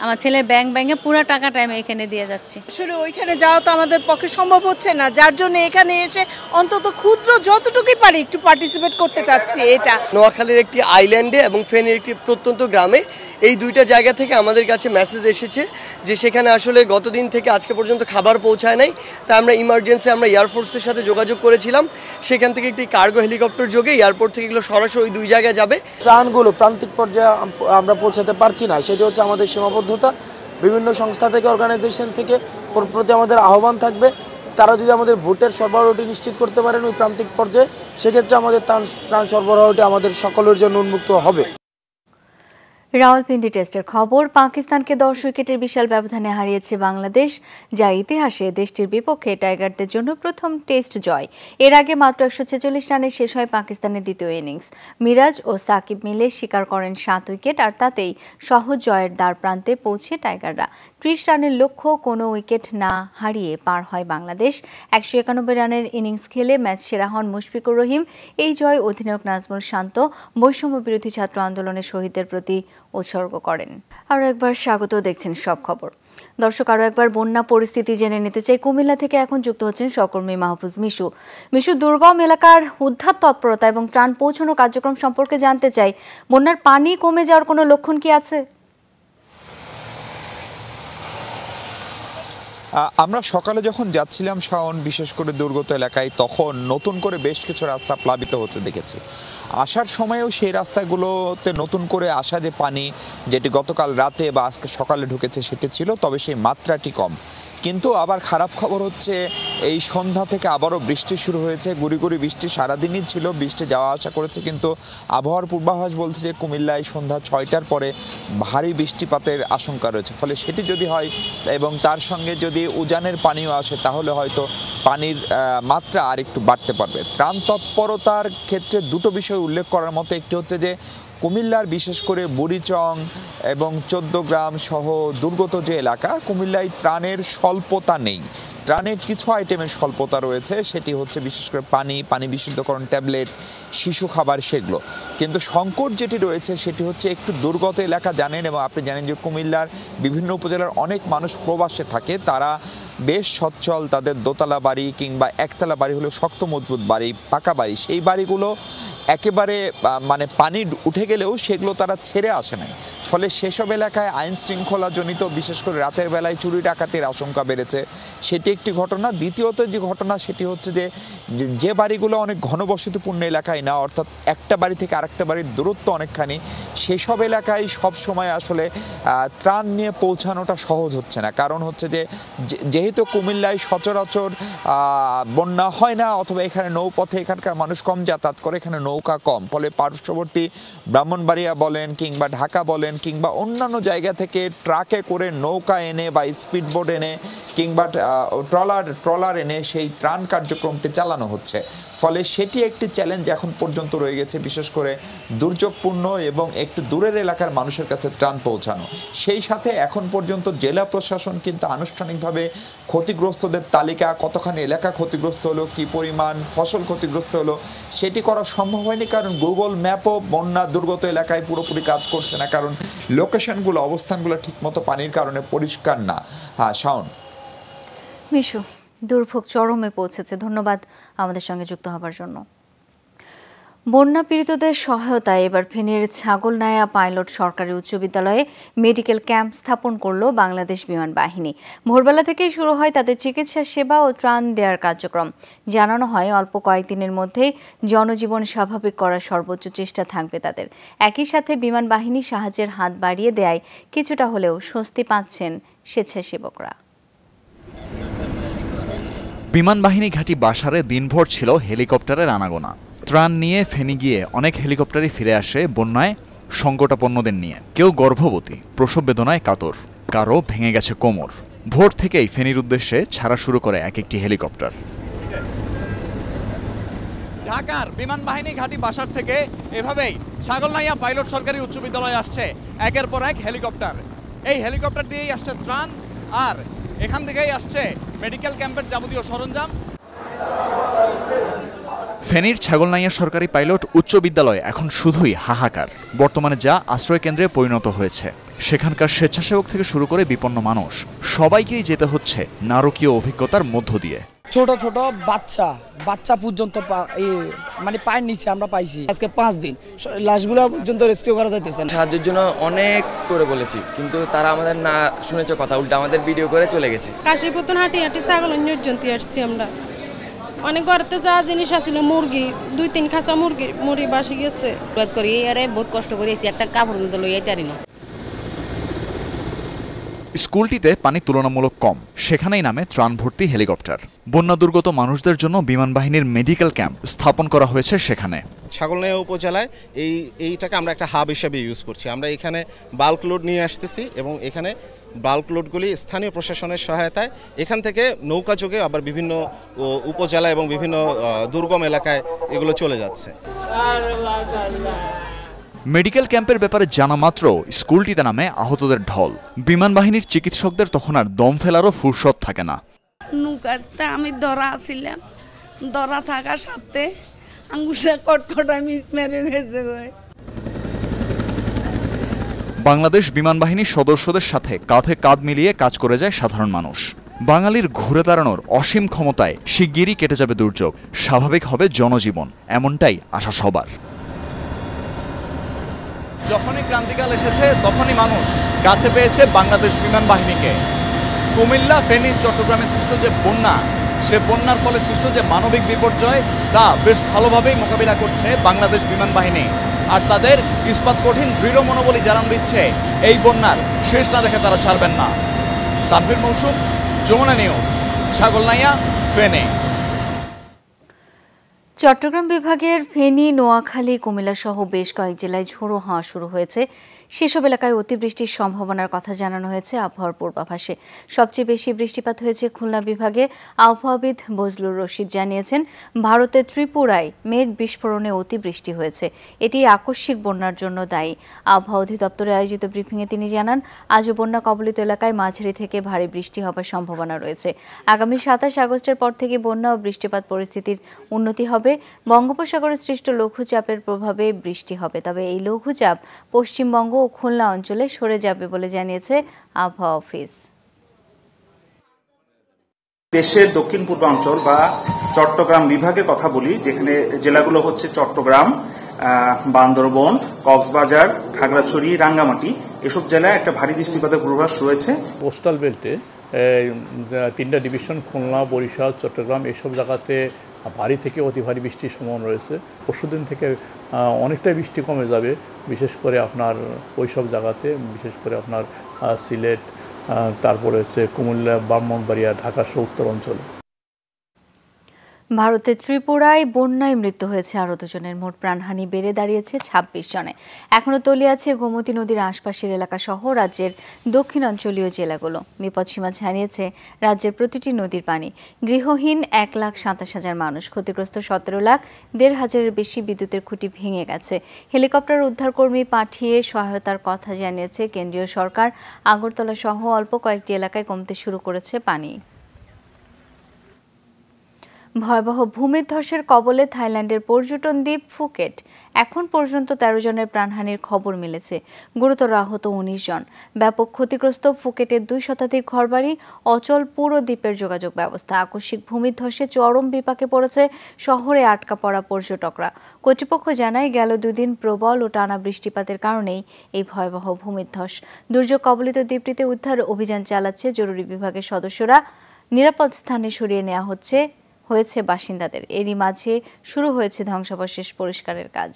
আমার ছেলের ব্যাংক ব্যাংকে পুরো টাকাটা আমি এখানে দিয়ে যাচ্ছি আসলে ওইখানে যাওয়া তো আমাদের পক্ষে সম্ভব হচ্ছে না যার জন্য এখানে এসে অন্তত ক্ষুদ্র যতটুকুই পারি একটু পার্টিসিপেট করতে চাচ্ছি এটা নোয়াখালীর একটি আইল্যান্ডে এবং ফেনের একটি প্রত্যন্ত গ্রামে এই দুইটা জায়গা থেকে আমাদের কাছে মেসেজ এসেছে যে সেখানে আসলে গতদিন থেকে আজকে পর্যন্ত খাবার পৌঁছায় নাই তাই আমরা ইমার্জেন্সি আমরা এয়ারফোর্সের সাথে যোগাযোগ করেছিলাম সেখান থেকে একটি কার্গো হেলিকপ্টার যোগে এয়ারপোর্ট থেকে এগুলো সরাসরি ওই দুই জায়গায় যাবে ত্রাণগুলো প্রান্তিক পর্যায়ে আমরা পৌঁছাতে পারছি না সেটি হচ্ছে আমাদের সীমাবদ্ধ দায়বদ্ধতা বিভিন্ন সংস্থা থেকে অর্গানাইজেশন থেকে প্রতি আমাদের আহ্বান থাকবে তারা যদি আমাদের ভোটের সরবরাহটি নিশ্চিত করতে পারেন ওই প্রান্তিক পর্যায়ে সেক্ষেত্রে আমাদের ত্রাণ সরবরাহটি আমাদের সকলের জন্য উন্মুক্ত হবে রাওয়ালপিন্ডি টেস্টের খবর পাকিস্তানকে দশ উইকেটের বিশাল ব্যবধানে হারিয়েছে বাংলাদেশ যা ইতিহাসে দেশটির বিপক্ষে টাইগারদের জন্য প্রথম টেস্ট জয় এর আগে মাত্র একশো ছেচল্লিশ রানে শেষ হয় পাকিস্তানের দ্বিতীয় ইনিংস মিরাজ ও সাকিব মিলে শিকার করেন সাত উইকেট আর তাতেই সহজ জয়ের দ্বার প্রান্তে পৌঁছে টাইগাররা ত্রিশ রানের লক্ষ্য কোনো উইকেট না হারিয়ে পার হয় বাংলাদেশ একশো একানব্বই রানের ইনিংস খেলে ম্যাচ সেরা হন মুশফিকুর রহিম এই জয় অধিনায়ক নাজমুল শান্ত বৈষম্য বিরোধী ছাত্র আন্দোলনের শহীদদের প্রতি উৎসর্গ করেন আরও একবার স্বাগত দেখছেন সব খবর দর্শক আরও একবার বন্যা পরিস্থিতি জেনে নিতে চাই কুমিল্লা থেকে এখন যুক্ত হচ্ছেন সহকর্মী মাহফুজ মিশু মিশু দুর্গম এলাকার উদ্ধার তৎপরতা এবং ত্রাণ পৌঁছানো কার্যক্রম সম্পর্কে জানতে চাই বন্যার পানি কমে যাওয়ার কোনো লক্ষণ কি আছে আমরা সকালে যখন যাচ্ছিলাম শাওন বিশেষ করে দুর্গত এলাকায় তখন নতুন করে বেশ কিছু রাস্তা প্লাবিত হচ্ছে দেখেছি আসার সময়েও সেই রাস্তাগুলোতে নতুন করে আসা যে পানি যেটি গতকাল রাতে বা আজকে সকালে ঢুকেছে সেটি ছিল তবে সেই মাত্রাটি কম কিন্তু আবার খারাপ খবর হচ্ছে এই সন্ধ্যা থেকে আবারও বৃষ্টি শুরু হয়েছে গুড়ি গুড়ি বৃষ্টি সারাদিনই ছিল বৃষ্টি যাওয়া আসা করেছে কিন্তু আবহাওয়ার পূর্বাভাস বলছে যে কুমিল্লায় সন্ধ্যা ছয়টার পরে ভারী বৃষ্টিপাতের আশঙ্কা রয়েছে ফলে সেটি যদি হয় এবং তার সঙ্গে যদি উজানের পানিও আসে তাহলে হয়তো পানির মাত্রা আর একটু বাড়তে পারবে ত্রাণ তৎপরতার ক্ষেত্রে দুটো বিষয় উল্লেখ করার মতো একটি হচ্ছে যে কুমিল্লার বিশেষ করে বুড়িচং এবং গ্রাম সহ দুর্গত যে এলাকা কুমিল্লায় ত্রাণের স্বল্পতা নেই ত্রাণের কিছু আইটেমের স্বল্পতা রয়েছে সেটি হচ্ছে বিশেষ করে পানি পানি বিশুদ্ধকরণ ট্যাবলেট শিশু খাবার সেগুলো কিন্তু সংকট যেটি রয়েছে সেটি হচ্ছে একটু দুর্গত এলাকা জানেন এবং আপনি জানেন যে কুমিল্লার বিভিন্ন উপজেলার অনেক মানুষ প্রবাসে থাকে তারা বেশ সচ্ছল তাদের দোতলা বাড়ি কিংবা একতলা বাড়ি হলেও শক্ত মজবুত বাড়ি পাকা বাড়ি সেই বাড়িগুলো একেবারে মানে পানি উঠে গেলেও সেগুলো তারা ছেড়ে আসে নাই ফলে সেসব এলাকায় আইন শৃঙ্খলাজনিত বিশেষ করে রাতের বেলায় চুরি ডাকাতির আশঙ্কা বেড়েছে সেটি একটি ঘটনা দ্বিতীয়ত যে ঘটনা সেটি হচ্ছে যে যে বাড়িগুলো অনেক ঘনবসতিপূর্ণ এলাকায় না অর্থাৎ একটা বাড়ি থেকে আরেকটা বাড়ির দূরত্ব অনেকখানি সেসব এলাকায় সব সময় আসলে ত্রাণ নিয়ে পৌঁছানোটা সহজ হচ্ছে না কারণ হচ্ছে যে যেহেতু কুমিল্লায় সচরাচর বন্যা হয় না অথবা এখানে নৌপথে এখানকার মানুষ কম যাতায়াত করে এখানে নৌকা কম ফলে পার্শ্ববর্তী ব্রাহ্মণবাড়িয়া বলেন কিংবা ঢাকা বলেন কিংবা অন্যান্য জায়গা থেকে ট্রাকে করে নৌকা এনে বা স্পিডবোট এনে কিংবা ট্রলার ট্রলার এনে সেই ত্রাণ কার্যক্রমটি চালানো হচ্ছে ফলে সেটি একটি চ্যালেঞ্জ এখন পর্যন্ত রয়ে গেছে বিশেষ করে দুর্যোগপূর্ণ এবং একটু দূরের এলাকার মানুষের কাছে ত্রাণ পৌঁছানো সেই সাথে এখন পর্যন্ত জেলা প্রশাসন কিন্তু আনুষ্ঠানিকভাবে ক্ষতিগ্রস্তদের তালিকা কতখানি এলাকা ক্ষতিগ্রস্ত হলো কি পরিমাণ ফসল ক্ষতিগ্রস্ত হলো সেটি করা সম্ভব হয়নি কারণ গুগল ম্যাপও বন্যা দুর্গত এলাকায় পুরোপুরি কাজ করছে না কারণ লোকেশনগুলো অবস্থানগুলো ঠিকমতো পানির কারণে পরিষ্কার না হ্যাঁ শাওন মিশু দুর্ভোগ চরমে পৌঁছেছে ধন্যবাদ আমাদের সঙ্গে যুক্ত হবার জন্য বন্যা পীড়িতদের সহায়তায় এবার ফেনীর ছাগলনায়া পাইলট সরকারি উচ্চ বিদ্যালয়ে মেডিকেল ক্যাম্প স্থাপন করল বাংলাদেশ বিমান বাহিনী ভোরবেলা থেকেই শুরু হয় তাদের চিকিৎসা সেবা ও ত্রাণ দেওয়ার কার্যক্রম জানানো হয় অল্প কয়েকদিনের মধ্যেই জনজীবন স্বাভাবিক করার সর্বোচ্চ চেষ্টা থাকবে তাদের একই সাথে বিমান বাহিনী সাহায্যের হাত বাড়িয়ে দেয় কিছুটা হলেও স্বস্তি পাচ্ছেন স্বেচ্ছাসেবকরা বিমান বাহিনী ঘাঁটি বাসারে দিনভর ছিল হেলিকপ্টারের আনাগোনা ত্রাণ নিয়ে ফেনি গিয়ে অনেক হেলিকপ্টারই ফিরে আসে বন্যায় সংকটাপন্নদের নিয়ে কেউ গর্ভবতী প্রসব বেদনায় কাতর কারো ভেঙে গেছে কোমর ভোর থেকেই ফেনির উদ্দেশ্যে ছাড়া শুরু করে এক একটি হেলিকপ্টার ঢাকার বিমান বাহিনী ঘাঁটি বাসার থেকে এভাবেই ছাগলনাইয়া পাইলট সরকারি উচ্চ বিদ্যালয়ে আসছে একের পর এক হেলিকপ্টার এই হেলিকপ্টার দিয়েই আসছে ত্রাণ আর এখান থেকেই আসছে মেডিকেল ক্যাম্পের যাবতীয় সরঞ্জাম ফেনীর ছাগলনাইয়া সরকারি পাইলট উচ্চ বিদ্যালয় এখন শুধুই হাহাকার বর্তমানে যা আশ্রয় কেন্দ্রে পরিণত হয়েছে সেখানকার স্বেচ্ছাসেবক থেকে শুরু করে বিপন্ন মানুষ সবাইকেই যেতে হচ্ছে নারকীয় অভিজ্ঞতার মধ্য দিয়ে ছোট ছোট বাচ্চা বাচ্চা পর্যন্ত মানে পায়ের নিচে আমরা পাইছি আজকে পাঁচ দিন লাশগুলো পর্যন্ত রেস্কিউ করা যাইতেছে সাহায্যের জন্য অনেক করে বলেছি কিন্তু তারা আমাদের না শুনেছে কথা উল্টা আমাদের ভিডিও করে চলে গেছে কাশিপুতন হাঁটি হাঁটি ছাগল জন্তি আসছি আমরা অনেক ঘরেতে যা জিনিস আছিল মুরগি দুই তিন খাঁচা মুরগি মুড়ি বাসি গেছে করি আরে বহুত কষ্ট করেছি একটা কাপড় পর্যন্ত লইয়াই তারি না স্কুলটিতে পানি তুলনামূলক কম সেখানেই নামে ত্রাণ ভর্তি হেলিকপ্টার বন্যা দুর্গত মানুষদের জন্য বিমান বাহিনীর মেডিকেল ক্যাম্প স্থাপন করা হয়েছে সেখানে ছাগলনাইয়া উপজেলায় এই এইটাকে আমরা একটা হাব হিসেবে ইউজ করছি আমরা এখানে বাল্ক লোড নিয়ে আসতেছি এবং এখানে বাল্ক লোডগুলি স্থানীয় প্রশাসনের সহায়তায় এখান থেকে নৌকা যোগে আবার বিভিন্ন উপজেলা এবং বিভিন্ন দুর্গম এলাকায় এগুলো চলে যাচ্ছে মেডিকেল ক্যাম্পের ব্যাপারে জানা মাত্র স্কুলটিতে নামে আহতদের ঢল বিমান বাহিনীর চিকিৎসকদের তখন আর দম ফেলারও ফুরসত থাকে না নৌকাতে আমি ধরা আসিলাম ধরা থাকার সাথে আঙ্গুসা মেরে গেছে বাংলাদেশ বিমান বাহিনীর সদস্যদের সাথে কাঁধে কাঁধ মিলিয়ে কাজ করে যায় সাধারণ মানুষ বাঙালির ঘুরে দাঁড়ানোর অসীম ক্ষমতায় শিগগিরই কেটে যাবে দুর্যোগ স্বাভাবিক হবে জনজীবন এমনটাই আশা সবার যখনই ক্রান্তিকাল এসেছে তখনই মানুষ কাছে পেয়েছে বাংলাদেশ বিমান বাহিনীকে কুমিল্লা ফেনী চট্টগ্রামে সৃষ্ট যে বন্যা সে বন্যার ফলে সৃষ্ট যে মানবিক বিপর্যয় তা বেশ ভালোভাবেই মোকাবিলা করছে বাংলাদেশ বিমান বাহিনী আর তাদের ইস্পাত কঠিন দৃঢ় মনোবলী জানান দিচ্ছে এই বন্যার শেষ না দেখে তারা ছাড়বেন না তানভীর মৌসুম যমুনা নিউজ ছাগলনাইয়া ফেনী চট্টগ্রাম বিভাগের ফেনী নোয়াখালী কুমিল্লা সহ বেশ কয়েক জেলায় ঝোড়ো হাওয়া শুরু হয়েছে সেসব এলাকায় অতিবৃষ্টির সম্ভাবনার কথা জানানো হয়েছে আবহাওয়ার পূর্বাভাসে সবচেয়ে বেশি বৃষ্টিপাত হয়েছে খুলনা বিভাগে আবহাওয়াবিদ বজলুর রশিদ জানিয়েছেন ভারতের ত্রিপুরায় মেঘ বিস্ফোরণে অতিবৃষ্টি হয়েছে এটি আকস্মিক বন্যার জন্য দায়ী আবহাওয়া অধিদপ্তরে আয়োজিত ব্রিফিংয়ে তিনি জানান আজও বন্যা কবলিত এলাকায় মাঝারি থেকে ভারী বৃষ্টি হবার সম্ভাবনা রয়েছে আগামী সাতাশ আগস্টের পর থেকে বন্যা ও বৃষ্টিপাত পরিস্থিতির উন্নতি হবে বঙ্গোপসাগরে সৃষ্ট লঘুচাপের প্রভাবে বৃষ্টি হবে তবে এই লঘুচাপ পশ্চিমবঙ্গ ও খুলনা অঞ্চলে সরে যাবে বলে জানিয়েছে আবহাওয়া অফিস দেশের দক্ষিণ পূর্বাঞ্চল বা চট্টগ্রাম বিভাগের কথা বলি যেখানে জেলাগুলো হচ্ছে চট্টগ্রাম বান্দরবন কক্সবাজার খাগড়াছড়ি রাঙ্গামাটি এসব জেলায় একটা ভারী বৃষ্টিপাতের পূর্বাভাস রয়েছে পোস্টাল বেল্টে তিনটা ডিভিশন খুলনা বরিশাল চট্টগ্রাম এসব জায়গাতে ভারী থেকে অতি ভারী বৃষ্টির সম্ভাবনা রয়েছে পরশুদিন থেকে অনেকটাই বৃষ্টি কমে যাবে বিশেষ করে আপনার ওইসব জায়গাতে বিশেষ করে আপনার সিলেট তারপরে হচ্ছে কুমিল্লা ব্রাহ্মণবাড়িয়া ঢাকা উত্তর অঞ্চলে ভারতের ত্রিপুরায় বন্যায় মৃত্যু হয়েছে আরও দুজনের মোট প্রাণহানি বেড়ে দাঁড়িয়েছে ছাব্বিশ জনে এখনও তলিয়ে আছে গোমতী নদীর আশপাশের এলাকা সহ রাজ্যের দক্ষিণাঞ্চলীয় জেলাগুলো বিপদসীমা ছাড়িয়েছে রাজ্যের প্রতিটি নদীর পানি গৃহহীন এক লাখ সাতাশ হাজার মানুষ ক্ষতিগ্রস্ত সতেরো লাখ দেড় হাজারের বেশি বিদ্যুতের খুঁটি ভেঙে গেছে হেলিকপ্টার উদ্ধারকর্মী পাঠিয়ে সহায়তার কথা জানিয়েছে কেন্দ্রীয় সরকার আগরতলা সহ অল্প কয়েকটি এলাকায় কমতে শুরু করেছে পানি ভয়াবহ ভূমিধ্বসের কবলে থাইল্যান্ডের পর্যটন দ্বীপ ফুকেট এখন পর্যন্ত তেরো জনের প্রাণহানির খবর মিলেছে গুরুতর আহত উনিশ জন ব্যাপক ক্ষতিগ্রস্ত ফুকেটের দুই শতাধিক ঘরবাড়ি অচল পুরো দ্বীপের যোগাযোগ ব্যবস্থা আকস্মিক ভূমিধ্বসে চরম বিপাকে পড়েছে শহরে আটকা পড়া পর্যটকরা কর্তৃপক্ষ জানায় গেল দুদিন প্রবল ও টানা বৃষ্টিপাতের কারণেই এই ভয়াবহ ভূমিধ্বস দুর্যোগ কবলিত দ্বীপটিতে উদ্ধার অভিযান চালাচ্ছে জরুরি বিভাগের সদস্যরা নিরাপদ স্থানে সরিয়ে নেওয়া হচ্ছে হয়েছে বাসিন্দাদের এরই মাঝে শুরু হয়েছে ধ্বংসাবশেষ পরিষ্কারের কাজ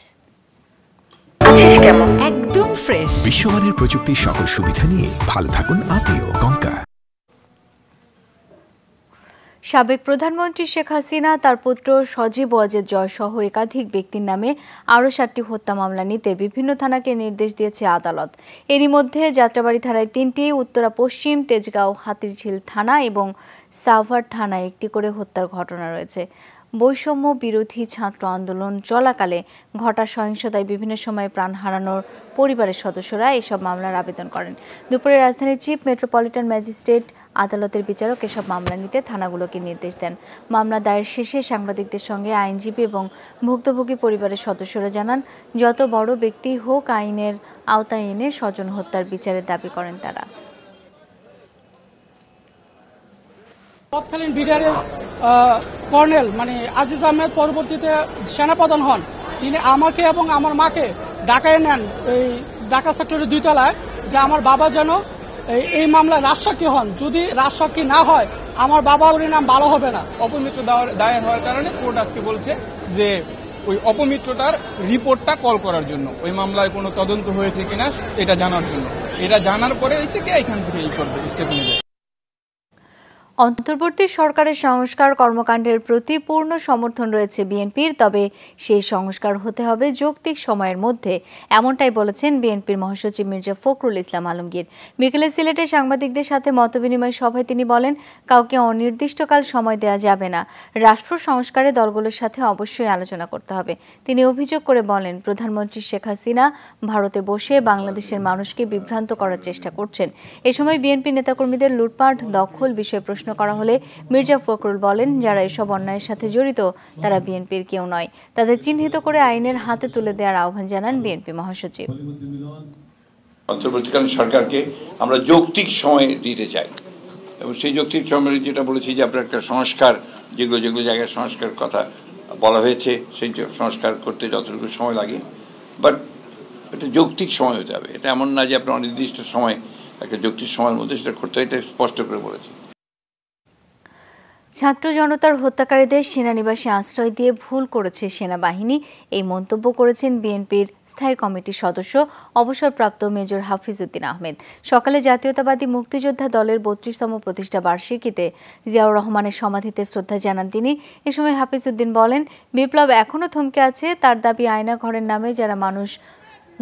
একদম ফ্রেশ বিশ্বমানের প্রযুক্তির সকল সুবিধা নিয়ে ভালো থাকুন আপনিও কঙ্কা সাবেক প্রধানমন্ত্রী শেখ হাসিনা তার পুত্র সজীব অজেদ জয় সহ একাধিক ব্যক্তির নামে আরও সাতটি হত্যা মামলা নিতে বিভিন্ন থানাকে নির্দেশ দিয়েছে আদালত এরই মধ্যে যাত্রাবাড়ি থানায় তিনটি উত্তরা পশ্চিম তেজগাঁও হাতিরঝিল থানা এবং সাভার থানায় একটি করে হত্যার ঘটনা রয়েছে বৈষম্য বিরোধী ছাত্র আন্দোলন চলাকালে ঘটা সহিংসতায় বিভিন্ন সময়ে প্রাণ হারানোর পরিবারের সদস্যরা এসব মামলার আবেদন করেন দুপুরে রাজধানীর চিফ মেট্রোপলিটন ম্যাজিস্ট্রেট আদালতের বিচারক এসব মামলা নিতে থানাগুলোকে নির্দেশ দেন মামলা দায়ের শেষে সাংবাদিকদের সঙ্গে আইনজীবী এবং ভুক্তভোগী পরিবারের সদস্যরা জানান যত বড় ব্যক্তি হোক আইনের আওতায় এনে স্বজন হত্যার বিচারের দাবি করেন তারা তৎকালীন বিডিআরের কর্নেল মানে আজিজ আহমেদ পরবর্তীতে সেনাপ্রধান হন তিনি আমাকে এবং আমার মাকে ডাকায় নেন এই ঢাকা সেক্টরের দুইতলায় যে আমার বাবা যেন এই মামলায় রাজসাক্ষী হন যদি রাজসাক্ষী না হয় আমার বাবা ওর নাম ভালো হবে না অপমিত্র দায়ের হওয়ার কারণে কোর্ট আজকে বলছে যে ওই অপমিত্রটার রিপোর্টটা কল করার জন্য ওই মামলায় কোনো তদন্ত হয়েছে কিনা এটা জানার জন্য এটা জানার পরে এসে কে এখান থেকে ই করবে স্টেপ নেবে অন্তর্বর্তী সরকারের সংস্কার কর্মকাণ্ডের প্রতি পূর্ণ সমর্থন রয়েছে বিএনপির তবে সেই সংস্কার হতে হবে যৌক্তিক সময়ের মধ্যে এমনটাই বলেছেন বিএনপির মহাসচিব মির্জা ফখরুল ইসলাম আলমগীর বিকেলে সিলেটে সাংবাদিকদের সাথে মতবিনিময় সভায় তিনি বলেন কাউকে অনির্দিষ্টকাল সময় দেয়া যাবে না রাষ্ট্র সংস্কারে দলগুলোর সাথে অবশ্যই আলোচনা করতে হবে তিনি অভিযোগ করে বলেন প্রধানমন্ত্রী শেখ হাসিনা ভারতে বসে বাংলাদেশের মানুষকে বিভ্রান্ত করার চেষ্টা করছেন এ সময় বিএনপি নেতাকর্মীদের লুটপাট দখল বিষয়ে প্রশ্ন করা হলে মির্জা ফখরুল বলেন যারা এসব অন্যায়ের সাথে জড়িত তারা বিএনপির কেউ নয় তাদের চিহ্নিত করে আইনের হাতে তুলে দেওয়ার আহ্বান জানান বিএনপি মহাসচিব অন্তর্বর্তীকালীন সরকারকে আমরা যৌক্তিক সময় দিতে চাই এবং সেই যৌক্তিক সময় যেটা বলেছি যে আপনার একটা সংস্কার যেগুলো যেগুলো জায়গায় সংস্কার কথা বলা হয়েছে সেই সংস্কার করতে যতটুকু সময় লাগে বাট এটা যৌক্তিক সময় হতে হবে এটা এমন না যে আপনার অনির্দিষ্ট সময় একটা যৌক্তিক সময়ের মধ্যে সেটা করতে এটা স্পষ্ট করে বলেছে ছাত্র জনতার হত্যাকারীদের সেনানিবাসে আশ্রয় দিয়ে ভুল করেছে সেনাবাহিনী এই মন্তব্য করেছেন বিএনপির স্থায়ী কমিটির সদস্য অবসরপ্রাপ্ত মেজর হাফিজউদ্দিন আহমেদ সকালে জাতীয়তাবাদী মুক্তিযোদ্ধা দলের বত্রিশতম প্রতিষ্ঠা বার্ষিকীতে জিয়াউর রহমানের সমাধিতে শ্রদ্ধা জানান তিনি এ সময় উদ্দিন বলেন বিপ্লব এখনও থমকে আছে তার দাবি আয়না ঘরের নামে যারা মানুষ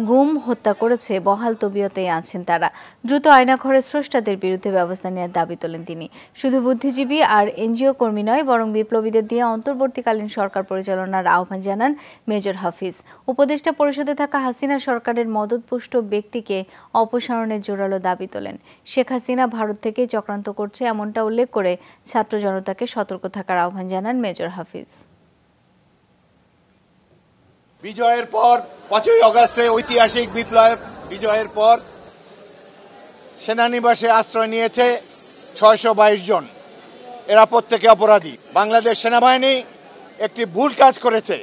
গুম হত্যা করেছে বহাল তবিয়তেই আছেন তারা দ্রুত আয়নাঘরে স্রষ্টাদের বিরুদ্ধে ব্যবস্থা নেওয়ার দাবি তোলেন তিনি শুধু বুদ্ধিজীবী আর এনজিও কর্মী নয় বরং বিপ্লবীদের দিয়ে অন্তর্বর্তীকালীন সরকার পরিচালনার আহ্বান জানান মেজর হাফিজ উপদেষ্টা পরিষদে থাকা হাসিনা সরকারের মদতপুষ্ট ব্যক্তিকে অপসারণের জোরালো দাবি তোলেন শেখ হাসিনা ভারত থেকে চক্রান্ত করছে এমনটা উল্লেখ করে ছাত্র জনতাকে সতর্ক থাকার আহ্বান জানান মেজর হাফিজ বিজয়ের পর পাঁচই অগাস্টে ঐতিহাসিক বিপ্লব বিজয়ের পর সেনানিবাসে আশ্রয় নিয়েছে ছয়শো জন এরা প্রত্যেকে অপরাধী বাংলাদেশ সেনাবাহিনী একটি ভুল কাজ করেছে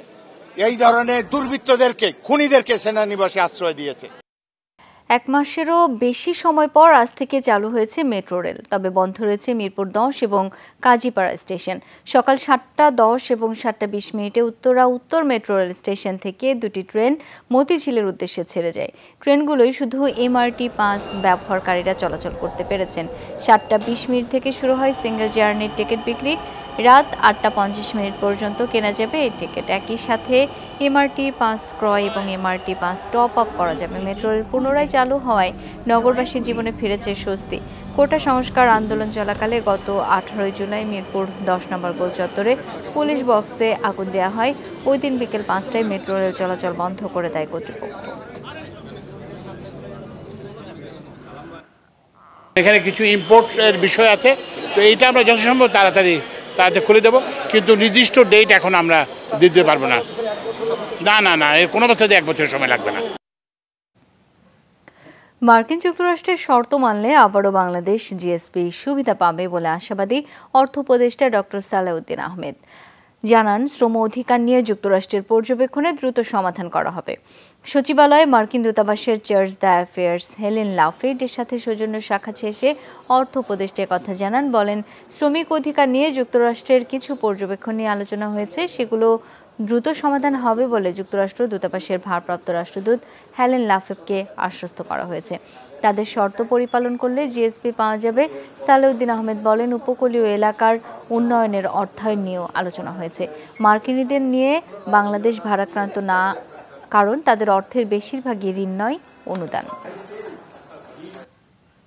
এই ধরনের দুর্বৃত্তদেরকে খুনিদেরকে সেনানিবাসে আশ্রয় দিয়েছে এক মাসেরও বেশি সময় পর আজ থেকে চালু হয়েছে মেট্রো রেল তবে বন্ধ রয়েছে মিরপুর দশ এবং কাজীপাড়া স্টেশন সকাল সাতটা দশ এবং সাতটা বিশ মিনিটে উত্তরা উত্তর মেট্রো রেল স্টেশন থেকে দুটি ট্রেন মতিঝিলের উদ্দেশ্যে ছেড়ে যায় ট্রেনগুলোই শুধু এমআরটি পাস ব্যবহারকারীরা চলাচল করতে পেরেছেন সাতটা বিশ মিনিট থেকে শুরু হয় সিঙ্গেল জার্নির টিকিট বিক্রি রাত আটটা পঞ্চাশ মিনিট পর্যন্ত কেনা যাবে এই টিকিট একই সাথে এমআরটি পাস ক্রয় এবং এমআরটি পাস টপ আপ করা যাবে মেট্রো রেল পুনরায় চালু হওয়ায় নগরবাসী জীবনে ফিরেছে স্বস্তি কোটা সংস্কার আন্দোলন চলাকালে গত আঠারোই জুলাই মিরপুর দশ নম্বর গোল চত্বরে পুলিশ বক্সে আগুন দেওয়া হয় ওই দিন বিকেল পাঁচটায় মেট্রো রেল চলাচল বন্ধ করে দেয় কর্তৃপক্ষ এখানে কিছু ইম্পোর্টের বিষয় আছে তো এইটা আমরা যথাসম্ভব তাড়াতাড়ি তাতে খুলে দেব কিন্তু নির্দিষ্ট ডেট এখন আমরা দিতে পারবো না না না না কোনো বছর এক বছর সময় লাগবে না মার্কিন যুক্তরাষ্ট্রের শর্ত মানলে আবারও বাংলাদেশ জিএসপি সুবিধা পাবে বলে আশাবাদী অর্থ উপদেষ্টা ডক্টর সালাউদ্দিন আহমেদ জানান শ্রম অধিকার নিয়ে যুক্তরাষ্ট্রের পর্যবেক্ষণে দ্রুত সমাধান করা হবে সচিবালয়ে মার্কিন দূতাবাসের চার্চ দ্য অ্যাফেয়ার্স হেলেন এর সাথে সৌজন্য শাখা শেষে অর্থ উপদেষ্টা কথা জানান বলেন শ্রমিক অধিকার নিয়ে যুক্তরাষ্ট্রের কিছু পর্যবেক্ষণ নিয়ে আলোচনা হয়েছে সেগুলো দ্রুত সমাধান হবে বলে যুক্তরাষ্ট্র দূতাবাসের ভারপ্রাপ্ত রাষ্ট্রদূত হ্যালেন লাফেবকে আশ্বস্ত করা হয়েছে তাদের শর্ত পরিপালন করলে জিএসপি পাওয়া যাবে সালেউদ্দিন আহমেদ বলেন উপকূলীয় এলাকার উন্নয়নের অর্থায়ন নিয়েও আলোচনা হয়েছে মার্কিনীদের নিয়ে বাংলাদেশ ভারাক্রান্ত না কারণ তাদের অর্থের বেশিরভাগই ঋণ নয় অনুদান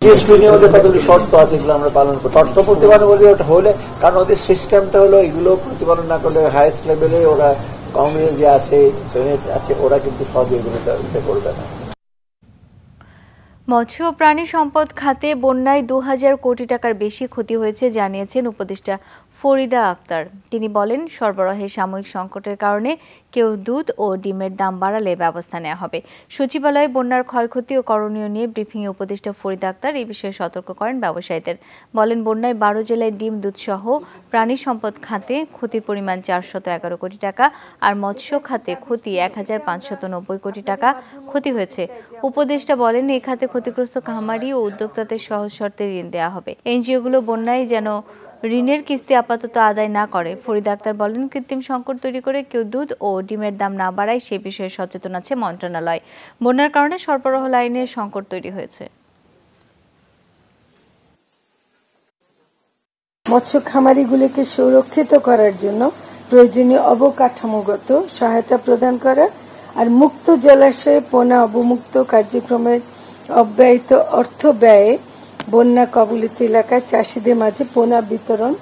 শর্ত আছে এগুলো আমরা পালন করি শর্ত প্রতিপালন ওটা হলে কারণ ওদের সিস্টেমটা হলো এগুলো প্রতিপালন না করলে হায়েস্ট লেভেলে ওরা কংগ্রেস যে আছে সেনেট আছে ওরা কিন্তু সব এগুলো ইয়ে করবে না মৎস্য প্রাণী সম্পদ খাতে বন্যায় দু কোটি টাকার বেশি ক্ষতি হয়েছে জানিয়েছেন উপদেষ্টা ফরিদা আক্তার তিনি বলেন সরবরাহে সাময়িক সংকটের কারণে কেউ দুধ ও ডিমের দাম বাড়ালে ব্যবস্থা নেওয়া হবে সচিবালয়ে বন্যার ক্ষয়ক্ষতি ও করণীয় নিয়ে ব্রিফিংয়ে উপদেষ্টা ফরিদা আক্তার এই বিষয়ে সতর্ক করেন ব্যবসায়ীদের বলেন বন্যায় বারো জেলায় ডিম দুধসহ প্রাণী সম্পদ খাতে ক্ষতির পরিমাণ চারশত এগারো কোটি টাকা আর মৎস্য খাতে ক্ষতি এক হাজার পাঁচশত নব্বই কোটি টাকা ক্ষতি হয়েছে উপদেষ্টা বলেন এই খাতে ক্ষতিগ্রস্ত খামারি ও উদ্যোক্তাদের সহজ শর্তে ঋণ দেওয়া হবে এনজিওগুলো বন্যায় যেন ঋণের কিস্তি আপাতত আদায় না করে ফরিদ আক্তার বলেন কৃত্রিম সংকট তৈরি করে কেউ দুধ ও ডিমের দাম না বাড়ায় সে বিষয়ে সচেতন আছে মন্ত্রণালয় বন্যার কারণে সরবরাহ লাইনে সংকট তৈরি হয়েছে মৎস্য খামারিগুলিকে সুরক্ষিত করার জন্য প্রয়োজনীয় অবকাঠামোগত সহায়তা প্রদান করা আর মুক্ত জলাশয়ে পোনা অবমুক্ত কার্যক্রমের অব্যাহিত অর্থ ব্যয়ে বন্যা কবলিত এলাকায় চাষিদের মাঝে পোনা বিতরণ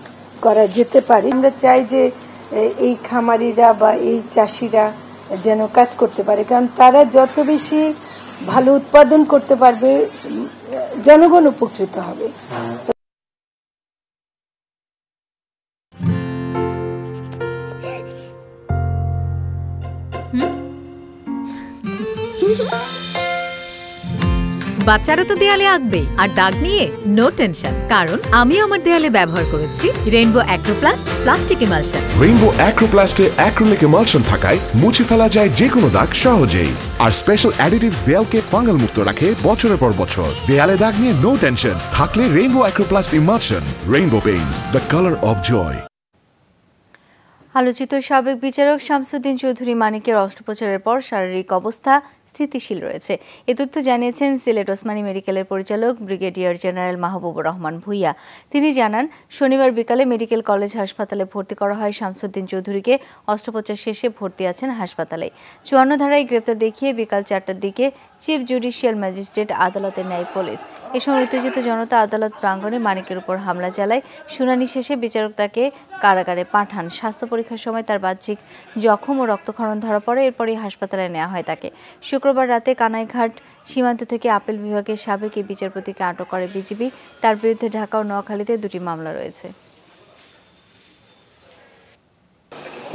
করা যেতে পারে আমরা চাই যে এই খামারিরা বা এই চাষিরা যেন কাজ করতে পারে কারণ তারা যত বেশি ভালো উৎপাদন করতে পারবে জনগণ উপকৃত হবে হ্যাঁ। বাচ্চারা তো দেয়ালে আঁকবে আর দাগ নিয়ে নো টেনশন কারণ আমি আমার দেয়ালে ব্যবহার করেছি Rainbow Acroplast plastic emulsion Rainbow অ্যাক্রোপ্লাস্টে অ্যাক্রিলিক ইমালশন থাকায় মুছে ফেলা যায় যে কোনো দাগ সহজেই আর স্পেশাল অ্যাডিটিভস দেয়ালকে ফাঙ্গাল মুক্ত রাখে বছরের পর বছর দেয়ালে দাগ নিয়ে নো টেনশন থাকলে Rainbow Acroplast emulsion Rainbow paints the colour of joy আলোচিত সাবেক বিচারক শামসুদ্দিন চৌধুরী মানিকের অস্ত্রোপচারের পর শারীরিক অবস্থা স্থিতিশীল রয়েছে এ তথ্য জানিয়েছেন সিলেট ওসমানী মেডিকেলের পরিচালক ব্রিগেডিয়ার জেনারেল মাহবুবুর রহমান ভুইয়া তিনি জানান শনিবার বিকালে মেডিকেল কলেজ হাসপাতালে ভর্তি করা হয় শামসুদ্দিন চৌধুরীকে অস্ত্রোপচার শেষে ভর্তি আছেন হাসপাতালে চুয়ান্ন ধারায় গ্রেপ্তার দেখিয়ে বিকাল চারটার দিকে চিফ জুডিশিয়াল ম্যাজিস্ট্রেট আদালতে নেয় পুলিশ এ সময় উত্তেজিত জনতা আদালত প্রাঙ্গণে মানিকের উপর হামলা চালায় শুনানি শেষে বিচারক তাকে কারাগারে পাঠান স্বাস্থ্য পরীক্ষার সময় তার বাহ্যিক জখম ও রক্তক্ষরণ ধরা পড়ে এরপরই হাসপাতালে নেওয়া হয় তাকে শুক্র শুক্রবার রাতে কানাইঘাট সীমান্ত থেকে আপিল বিভাগের সাবেক এই বিচারপতিকে আটক করে বিজিবি তার বিরুদ্ধে ঢাকা ও নোয়াখালীতে দুটি মামলা রয়েছে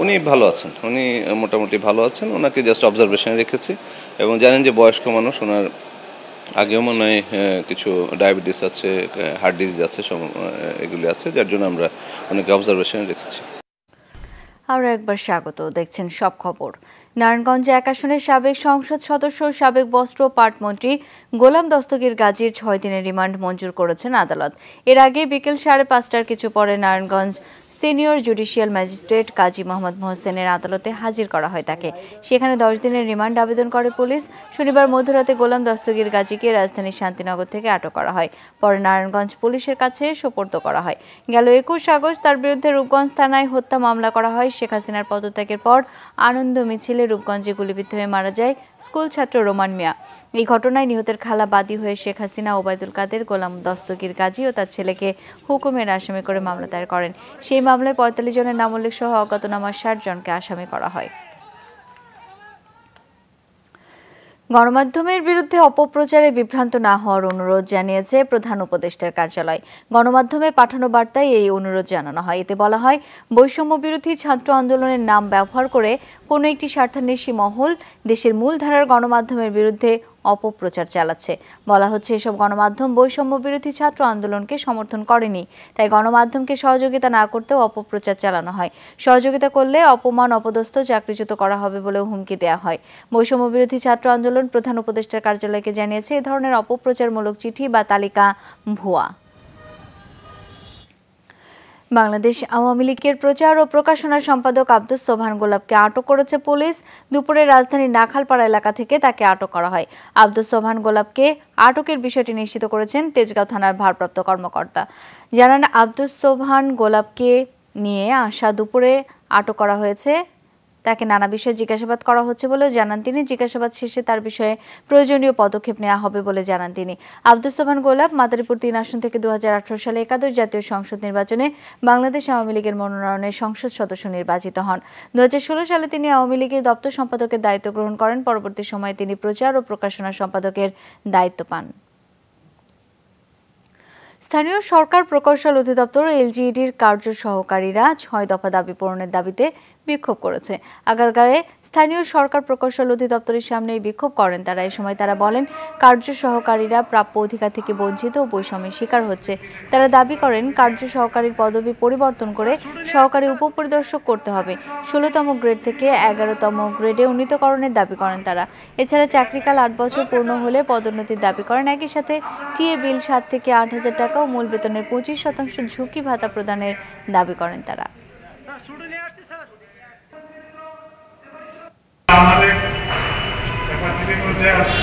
উনি ভালো আছেন উনি মোটামুটি ভালো আছেন ওনাকে জাস্ট অবজারভেশনে রেখেছি এবং জানেন যে বয়স্ক মানুষ ওনার আগেও মনে হয় কিছু ডায়াবেটিস আছে হার্ট ডিজিজ আছে এগুলি আছে যার জন্য আমরা ওনাকে অবজারভেশনে রেখেছি আরও একবার স্বাগত দেখছেন সব খবর নারায়ণগঞ্জে এক আসনের সাবেক সংসদ সদস্য সাবেক বস্ত্র পাট মন্ত্রী গোলাম দস্তগীর গাজীর ছয় দিনের রিমান্ড মঞ্জুর করেছেন আদালত এর আগে বিকেল সাড়ে পাঁচটার কিছু পরে Narayanganj senior judicial magistrate Kazi Mohammad মোহসেনের আদালতে হাজির করা হয় তাকে সেখানে দশ দিনের রিমান্ড আবেদন করে পুলিশ শনিবার মধ্যরাতে গোলাম দস্তগীর গাজীকে রাজধানীর শান্তিনগর থেকে আটক করা হয় পরে নারায়ণগঞ্জ পুলিশের কাছে সোপর্দ করা হয় গেল একুশ আগস্ট তার বিরুদ্ধে রূপগঞ্জ থানায় হত্যা মামলা করা হয় শেখ হাসিনার পদত্যাগের পর আনন্দ মিছিলে রূপগঞ্জে গুলিবিদ্ধ হয়ে মারা যায় স্কুল ছাত্র রোমান মিয়া এই ঘটনায় নিহতের খালা বাদী হয়ে শেখ হাসিনা ওবায়দুল কাদের গোলাম দস্তগীর গাজী ও তার ছেলেকে হুকুমের আসামি করে মামলা দায়ের করেন সেই মামলায় পঁয়তাল্লিশ জনের নাম উল্লেখ সহ অজ্ঞাতনামা ষাট জনকে আসামি করা হয় গণমাধ্যমের বিরুদ্ধে অপপ্রচারে বিভ্রান্ত না হওয়ার অনুরোধ জানিয়েছে প্রধান উপদেষ্টার কার্যালয় গণমাধ্যমে পাঠানো বার্তায় এই অনুরোধ জানানো হয় এতে বলা হয় বৈষম্য বিরোধী ছাত্র আন্দোলনের নাম ব্যবহার করে কোনো একটি স্বার্থান্বেষী মহল দেশের মূলধারার গণমাধ্যমের বিরুদ্ধে অপপ্রচার চালাচ্ছে বলা হচ্ছে এসব গণমাধ্যম বৈষম্য বিরোধী ছাত্র আন্দোলনকে সমর্থন করেনি তাই গণমাধ্যমকে সহযোগিতা না করতেও অপপ্রচার চালানো হয় সহযোগিতা করলে অপমান অপদস্থ চাকরিচ্যুত করা হবে বলেও হুমকি দেওয়া হয় বৈষম্য বিরোধী ছাত্র আন্দোলন প্রধান উপদেষ্টার কার্যালয়কে জানিয়েছে এ ধরনের অপপ্রচারমূলক চিঠি বা তালিকা ভুয়া বাংলাদেশ আওয়ামী লীগের প্রচার ও প্রকাশনা সম্পাদক আব্দুস সোহান গোলাপকে আটক করেছে পুলিশ দুপুরে রাজধানীর নাখালপাড়া এলাকা থেকে তাকে আটক করা হয় আব্দুস সোহান গোলাপকে আটকের বিষয়টি নিশ্চিত করেছেন তেজগাঁও থানার ভারপ্রাপ্ত কর্মকর্তা জানান আব্দুস সোহান গোলাপকে নিয়ে আসা দুপুরে আটক করা হয়েছে তাকে নানা বিষয়ে জিজ্ঞাসাবাদ করা হচ্ছে বলেও জানান তিনি জিজ্ঞাসাবাদ শেষে তার বিষয়ে প্রয়োজনীয় পদক্ষেপ নেওয়া হবে বলে জানান তিনি আব্দুল সোহান গোলাপ মাদারীপুর তিন আসন থেকে দু সালে একাদশ জাতীয় সংসদ নির্বাচনে বাংলাদেশ আওয়ামী লীগের মনোনয়নে সংসদ সদস্য নির্বাচিত হন দু সালে তিনি আওয়ামী লীগের দপ্তর সম্পাদকের দায়িত্ব গ্রহণ করেন পরবর্তী সময়ে তিনি প্রচার ও প্রকাশনা সম্পাদকের দায়িত্ব পান স্থানীয় সরকার প্রকৌশল অধিদপ্তর এলজিইডির কার্য সহকারীরা ছয় দফা দাবি পূরণের দাবিতে বিক্ষোভ করেছে আগারগাঁয়ে স্থানীয় সরকার প্রকৌশল অধিদপ্তরের সামনে বিক্ষোভ করেন তারা এ সময় তারা বলেন কার্য সহকারীরা প্রাপ্য অধিকার থেকে বঞ্চিত ও বৈষম্যের শিকার হচ্ছে তারা দাবি করেন কার্য সহকারীর পদবি পরিবর্তন করে সহকারী উপপরিদর্শক করতে হবে ষোলোতম গ্রেড থেকে এগারোতম গ্রেডে উন্নীতকরণের দাবি করেন তারা এছাড়া চাকরিকাল আট বছর পূর্ণ হলে পদোন্নতির দাবি করেন একই সাথে টিএ বিল সাত থেকে আট হাজার টাকা ও মূল বেতনের পঁচিশ শতাংশ ঝুঁকি ভাতা প্রদানের দাবি করেন তারা আমাদের ক্যাপাসিটির মধ্যে আছে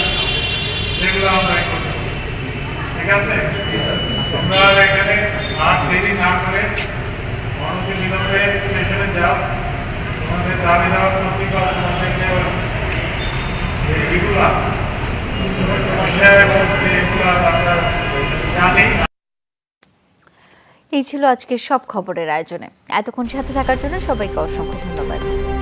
সেগুলো আমরা ঠিক আছে এখানে আর দেরি না করে মানুষের বিলম্বে স্টেশনে যাও তোমাদের দাবি দেওয়ার প্রতি বা তোমাদের এগুলা এই ছিল আজকের সব খবরের আয়োজনে এতক্ষণ সাথে থাকার জন্য সবাইকে অসংখ্য ধন্যবাদ